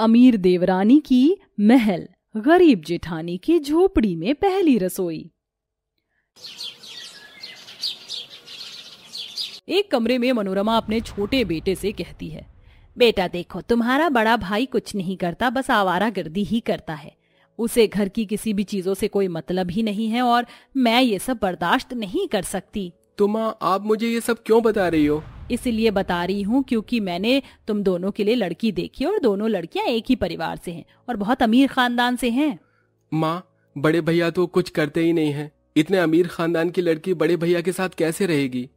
अमीर देवरानी की महल गरीब जेठानी की झोपड़ी में पहली रसोई एक कमरे में मनोरमा अपने छोटे बेटे से कहती है बेटा देखो तुम्हारा बड़ा भाई कुछ नहीं करता बस आवारा गर्दी ही करता है उसे घर की किसी भी चीजों से कोई मतलब ही नहीं है और मैं ये सब बर्दाश्त नहीं कर सकती तुम आप मुझे ये सब क्यों बता रही हो इसलिए बता रही हूँ क्योंकि मैंने तुम दोनों के लिए लड़की देखी और दोनों लड़कियाँ एक ही परिवार से हैं और बहुत अमीर खानदान से हैं माँ बड़े भैया तो कुछ करते ही नहीं हैं इतने अमीर खानदान की लड़की बड़े भैया के साथ कैसे रहेगी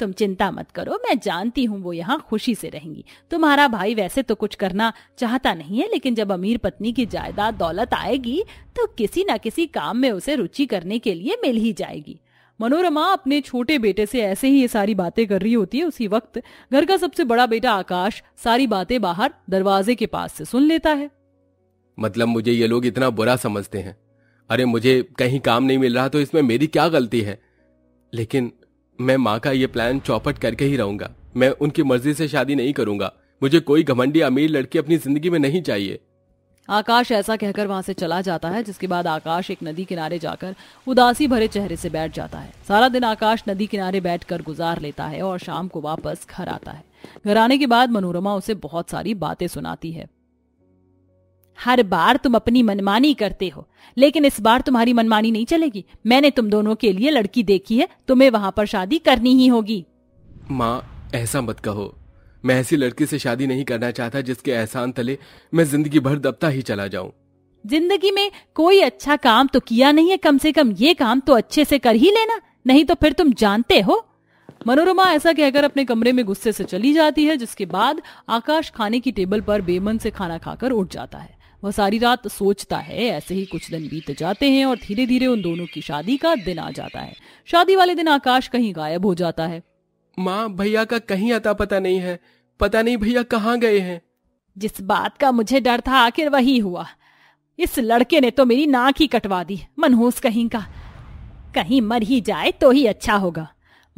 तुम चिंता मत करो मैं जानती हूँ वो यहाँ खुशी से रहेंगी तुम्हारा भाई वैसे तो कुछ करना चाहता नहीं है लेकिन जब अमीर पत्नी की जायदाद दौलत आएगी तो किसी न किसी काम में उसे रुचि करने के लिए मिल ही जाएगी मनोरमा अपने छोटे बेटे से ऐसे ही ये सारी बातें कर रही होती है उसी वक्त घर का सबसे बड़ा बेटा आकाश सारी बातें बाहर दरवाजे के पास से सुन लेता है मतलब मुझे ये लोग इतना बुरा समझते हैं अरे मुझे कहीं काम नहीं मिल रहा तो इसमें मेरी क्या गलती है लेकिन मैं माँ का ये प्लान चौपट करके ही रहूंगा मैं उनकी मर्जी से शादी नहीं करूंगा मुझे कोई घमंडी अमीर लड़की अपनी जिंदगी में नहीं चाहिए आकाश ऐसा कहकर वहां से चला जाता है जिसके बाद आकाश एक नदी किनारे जाकर उदासी भरे चेहरे से बैठ जाता है सारा दिन आकाश नदी किनारे बैठकर गुजार लेता है और शाम को वापस घर आता है घर आने के बाद मनोरमा उसे बहुत सारी बातें सुनाती है हर बार तुम अपनी मनमानी करते हो लेकिन इस बार तुम्हारी मनमानी नहीं चलेगी मैंने तुम दोनों के लिए लड़की देखी है तुम्हें वहां पर शादी करनी ही होगी माँ ऐसा मत कहो मैं ऐसी लड़की से शादी नहीं करना चाहता जिसके एहसान तले मैं जिंदगी भर दबता ही चला जाऊं जिंदगी में कोई अच्छा काम तो किया नहीं है कम से कम ये काम तो अच्छे से कर ही लेना नहीं तो फिर तुम जानते हो मनोरमा ऐसा कहकर अपने कमरे में गुस्से से चली जाती है जिसके बाद आकाश खाने की टेबल पर बेमन से खाना खाकर उठ जाता है वह सारी रात सोचता है ऐसे ही कुछ दिन बीत जाते हैं और धीरे धीरे उन दोनों की शादी का दिन आ जाता है शादी वाले दिन आकाश कहीं गायब हो जाता है माँ भैया का कहीं अता पता नहीं है पता नहीं भैया कहाँ गए हैं जिस बात का मुझे डर था आखिर वही हुआ इस लड़के ने तो मेरी नाक ही कटवा दी मनहूस कहीं का कहीं मर ही जाए तो ही अच्छा होगा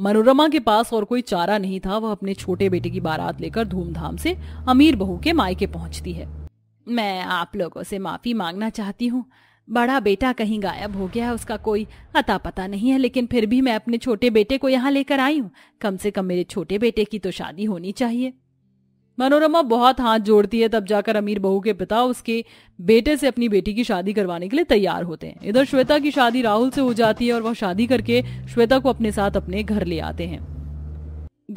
मनोरमा के पास और कोई चारा नहीं था वह अपने छोटे बेटे की बारात लेकर धूमधाम से अमीर बहू के मायके पहुंचती है मैं आप लोगों से माफी मांगना चाहती हूँ बड़ा बेटा कहीं गायब हो गया है उसका कोई अता पता नहीं है लेकिन फिर भी मैं अपने छोटे बेटे को यहाँ लेकर आई हूँ कम से कम मेरे छोटे बेटे की तो शादी होनी चाहिए मनोरमा बहुत हाथ जोड़ती है तब जाकर अमीर बहू के पिता उसके बेटे से अपनी बेटी की शादी करवाने के लिए तैयार होते हैं इधर श्वेता की शादी राहुल से हो जाती है और वह शादी करके श्वेता को अपने साथ अपने घर ले आते हैं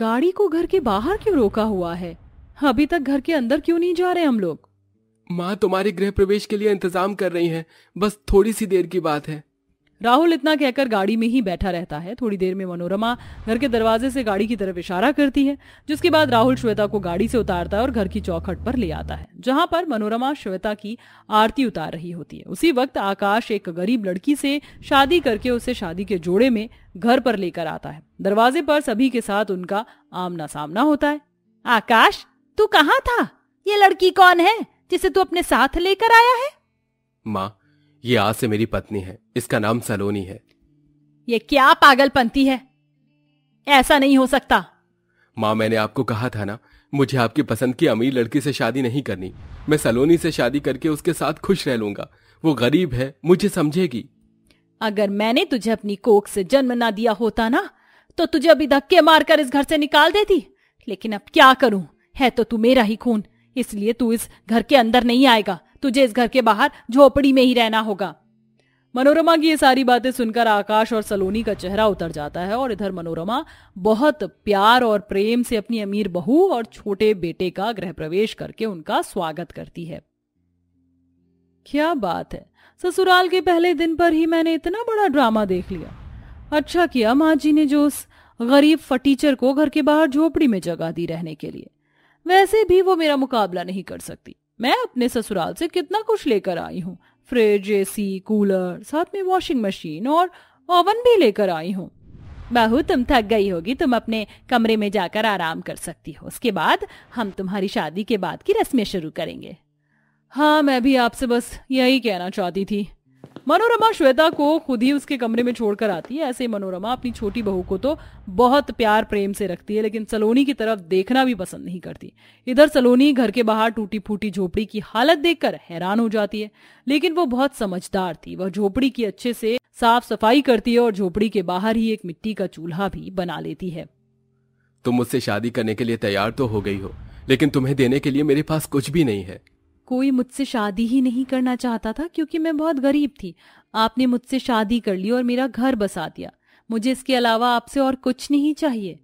गाड़ी को घर के बाहर क्यों रोका हुआ है अभी तक घर के अंदर क्यों नहीं जा रहे हम लोग माँ तुम्हारे गृह प्रवेश के लिए इंतजाम कर रही है बस थोड़ी सी देर की बात है राहुल इतना कहकर गाड़ी में ही बैठा रहता है थोड़ी देर में मनोरमा घर के दरवाजे से गाड़ी की तरफ इशारा करती है जिसके बाद राहुल श्वेता को गाड़ी से उतारता है और घर की चौखट पर ले आता है जहां पर मनोरमा श्वेता की आरती उतार रही होती है उसी वक्त आकाश एक गरीब लड़की से शादी करके उसे शादी के जोड़े में घर पर लेकर आता है दरवाजे पर सभी के साथ उनका आमना सामना होता है आकाश तू कहाँ था ये लड़की कौन है जिसे तू अपने साथ लेकर आया है माँ ये आज से मेरी पत्नी है इसका नाम सलोनी है ये क्या पागलपंती है ऐसा नहीं हो सकता माँ मैंने आपको कहा था ना मुझे आपकी पसंद की अमीर लड़की से शादी नहीं करनी मैं सलोनी से शादी करके उसके साथ खुश रह लूंगा वो गरीब है मुझे समझेगी अगर मैंने तुझे अपनी कोख से जन्म ना दिया होता ना तो तुझे अभी धक्के मारकर इस घर से निकाल देती लेकिन अब क्या करूं है तो तू मेरा ही खून इसलिए तू इस घर के अंदर नहीं आएगा तुझे इस घर के बाहर झोपड़ी में ही रहना होगा मनोरमा की ये सारी बातें सुनकर आकाश और सलोनी का चेहरा उतर जाता है और इधर मनोरमा बहुत प्यार और प्रेम से अपनी अमीर बहू और छोटे बेटे का गृह प्रवेश करके उनका स्वागत करती है क्या बात है ससुराल के पहले दिन पर ही मैंने इतना बड़ा ड्रामा देख लिया अच्छा किया माँ जी ने जो उस गरीब फटीचर को घर के बाहर झोपड़ी में जगह दी रहने के लिए वैसे भी वो मेरा मुकाबला नहीं कर सकती मैं अपने ससुराल से कितना कुछ लेकर आई हूँ फ्रिज एसी कूलर साथ में वॉशिंग मशीन और ओवन भी लेकर आई हूँ बहू तुम थक गई होगी तुम अपने कमरे में जाकर आराम कर सकती हो उसके बाद हम तुम्हारी शादी के बाद की रस्में शुरू करेंगे हाँ मैं भी आपसे बस यही कहना चाहती थी मनोरमा श्वेता को खुद ही उसके कमरे में छोड़कर आती है ऐसे मनोरमा अपनी छोटी बहू को तो बहुत प्यार प्रेम से रखती है लेकिन सलोनी की तरफ देखना भी पसंद नहीं करती इधर सलोनी घर के बाहर टूटी फूटी झोपड़ी की हालत देखकर हैरान हो जाती है लेकिन वो बहुत समझदार थी वह झोपड़ी की अच्छे से साफ सफाई करती है और झोपड़ी के बाहर ही एक मिट्टी का चूल्हा भी बना लेती है तुम मुझसे शादी करने के लिए तैयार तो हो गई हो लेकिन तुम्हें देने के लिए मेरे पास कुछ भी नहीं है कोई मुझसे शादी ही नहीं करना चाहता था क्योंकि मैं बहुत गरीब थी आपने मुझसे शादी कर ली और मेरा घर बसा दिया मुझे इसके अलावा आपसे और कुछ नहीं चाहिए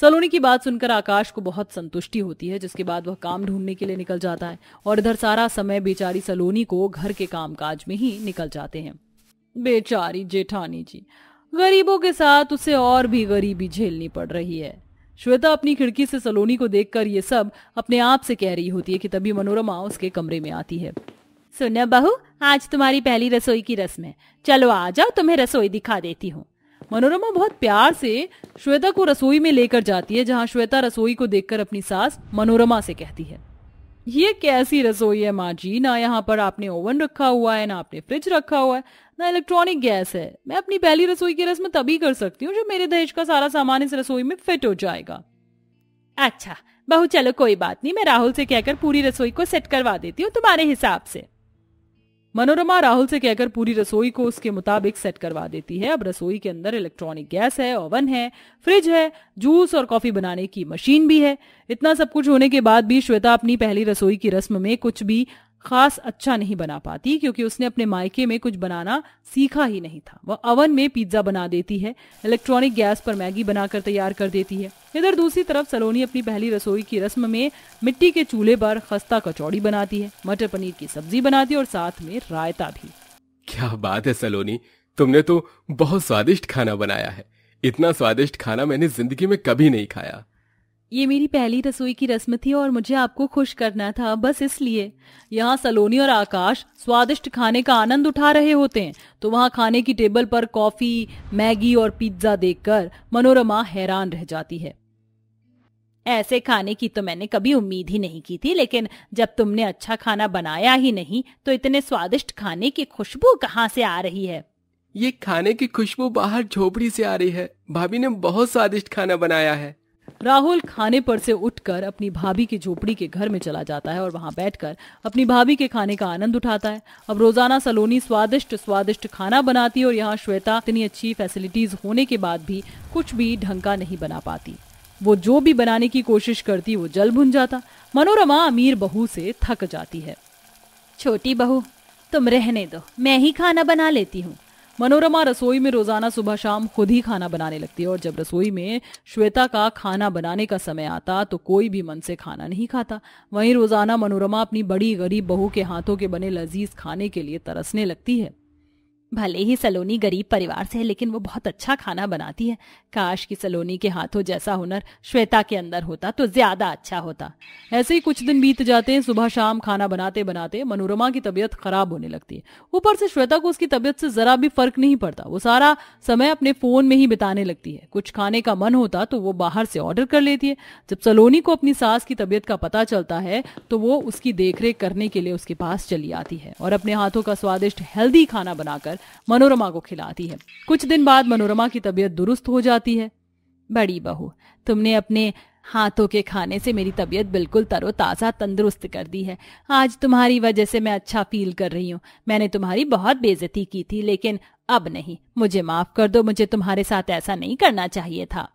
सलोनी की बात सुनकर आकाश को बहुत संतुष्टि होती है जिसके बाद वह काम ढूंढने के लिए निकल जाता है और इधर सारा समय बेचारी सलोनी को घर के कामकाज में ही निकल जाते हैं बेचारी जेठानी जी गरीबों के साथ उसे और भी गरीबी झेलनी पड़ रही है श्वेता अपनी खिड़की से सलोनी को देखकर ये सब अपने आप से कह रही होती है कि तभी मनोरमा उसके कमरे में आती है सुनो बहू आज तुम्हारी पहली रसोई की रस्म है चलो आ जाओ तुम्हें रसोई दिखा देती हूँ मनोरमा बहुत प्यार से श्वेता को रसोई में लेकर जाती है जहाँ श्वेता रसोई को देखकर अपनी सास मनोरमा से कहती है ये कैसी रसोई है माँ जी ना यहाँ पर आपने ओवन रखा हुआ है ना आपने फ्रिज रखा हुआ है ना इलेक्ट्रॉनिक गैस है मैं अपनी पहली रसोई की रस्म तभी कर सकती हूँ जब मेरे दहेज का सारा सामान इस रसोई में फिट हो जाएगा अच्छा बहू चलो कोई बात नहीं मैं राहुल से कहकर पूरी रसोई को सेट करवा देती हूँ तुम्हारे हिसाब से मनोरमा राहुल से कहकर पूरी रसोई को उसके मुताबिक सेट करवा देती है अब रसोई के अंदर इलेक्ट्रॉनिक गैस है ओवन है फ्रिज है जूस और कॉफी बनाने की मशीन भी है इतना सब कुछ होने के बाद भी श्वेता अपनी पहली रसोई की रस्म में कुछ भी खास अच्छा नहीं बना पाती क्योंकि उसने अपने मायके में कुछ बनाना सीखा ही नहीं था वह अवन में पिज्ज़ा बना देती है इलेक्ट्रॉनिक गैस पर मैगी बनाकर तैयार कर देती है इधर दूसरी तरफ सलोनी अपनी पहली रसोई की रस्म में मिट्टी के चूल्हे पर खस्ता कचौड़ी बनाती है मटर पनीर की सब्जी बनाती है और साथ में रायता भी क्या बात है सलोनी तुमने तो बहुत स्वादिष्ट खाना बनाया है इतना स्वादिष्ट खाना मैंने जिंदगी में कभी नहीं खाया ये मेरी पहली रसोई की रस्म थी और मुझे आपको खुश करना था बस इसलिए यहाँ सलोनी और आकाश स्वादिष्ट खाने का आनंद उठा रहे होते हैं तो वहाँ खाने की टेबल पर कॉफी मैगी और पिज्जा देखकर मनोरमा हैरान रह जाती है ऐसे खाने की तो मैंने कभी उम्मीद ही नहीं की थी लेकिन जब तुमने अच्छा खाना बनाया ही नहीं तो इतने स्वादिष्ट खाने की खुशबू कहाँ से आ रही है ये खाने की खुशबू बाहर झोपड़ी से आ रही है भाभी ने बहुत स्वादिष्ट खाना बनाया है राहुल खाने पर से उठकर अपनी भाभी की झोपड़ी के घर में चला जाता है और वहां बैठकर अपनी भाभी के खाने का आनंद उठाता है अब रोजाना सलोनी स्वादिष्ट स्वादिष्ट खाना बनाती है और यहाँ श्वेता इतनी अच्छी फैसिलिटीज होने के बाद भी कुछ भी ढंग का नहीं बना पाती वो जो भी बनाने की कोशिश करती वो जल भुन जाता मनोरमा अमीर बहू से थक जाती है छोटी बहू तुम रहने दो मैं ही खाना बना लेती हूँ मनोरमा रसोई में रोजाना सुबह शाम खुद ही खाना बनाने लगती है और जब रसोई में श्वेता का खाना बनाने का समय आता तो कोई भी मन से खाना नहीं खाता वहीं रोजाना मनोरमा अपनी बड़ी गरीब बहू के हाथों के बने लजीज खाने के लिए तरसने लगती है भले ही सलोनी गरीब परिवार से है लेकिन वो बहुत अच्छा खाना बनाती है काश कि सलोनी के हाथों जैसा हुनर श्वेता के अंदर होता तो ज्यादा अच्छा होता ऐसे ही कुछ दिन बीत जाते हैं सुबह शाम खाना बनाते बनाते मनोरमा की तबीयत खराब होने लगती है ऊपर से श्वेता को उसकी तबीयत से जरा भी फर्क नहीं पड़ता वो सारा समय अपने फोन में ही बिताने लगती है कुछ खाने का मन होता तो वो बाहर से ऑर्डर कर लेती है जब सलोनी को अपनी सास की तबीयत का पता चलता है तो वो उसकी देखरेख करने के लिए उसके पास चली आती है और अपने हाथों का स्वादिष्ट हेल्दी खाना बनाकर मनोरमा को खिलाती है कुछ दिन बाद मनोरमा की तबीयत दुरुस्त हो जाती है बड़ी बहू तुमने अपने हाथों के खाने से मेरी तबीयत बिल्कुल तरोताज़ा तंदुरुस्त कर दी है आज तुम्हारी वजह से मैं अच्छा फील कर रही हूँ मैंने तुम्हारी बहुत बेजती की थी लेकिन अब नहीं मुझे माफ कर दो मुझे तुम्हारे साथ ऐसा नहीं करना चाहिए था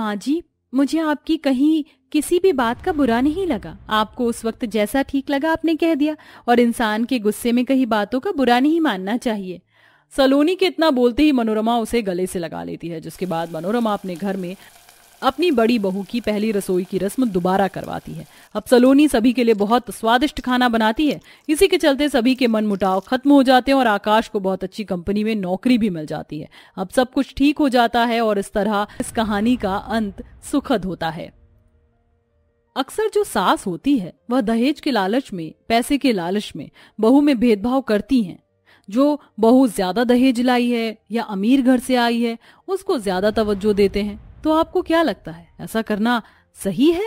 माँ जी मुझे आपकी कहीं किसी भी बात का बुरा नहीं लगा आपको उस वक्त जैसा ठीक लगा आपने कह दिया और इंसान के गुस्से में कहीं बातों का बुरा नहीं मानना चाहिए सलोनी के इतना बोलते ही मनोरमा उसे गले से लगा लेती है जिसके बाद मनोरमा अपने घर में अपनी बड़ी बहू की पहली रसोई की रस्म दोबारा करवाती है अब सलोनी सभी के लिए बहुत स्वादिष्ट खाना बनाती है इसी के चलते सभी के मन मुटाव खत्म हो जाते हैं और आकाश को बहुत अच्छी कंपनी में नौकरी भी मिल जाती है अब सब कुछ ठीक हो जाता है और इस तरह इस कहानी का अंत सुखद होता है अक्सर जो सास होती है वह दहेज के लालच में पैसे के लालच में बहू में भेदभाव करती हैं जो बहू ज्यादा दहेज लाई है या अमीर घर से आई है उसको ज्यादा तवज्जो देते हैं तो आपको क्या लगता है ऐसा करना सही है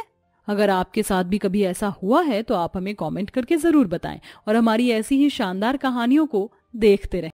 अगर आपके साथ भी कभी ऐसा हुआ है तो आप हमें कमेंट करके जरूर बताएं और हमारी ऐसी ही शानदार कहानियों को देखते रहें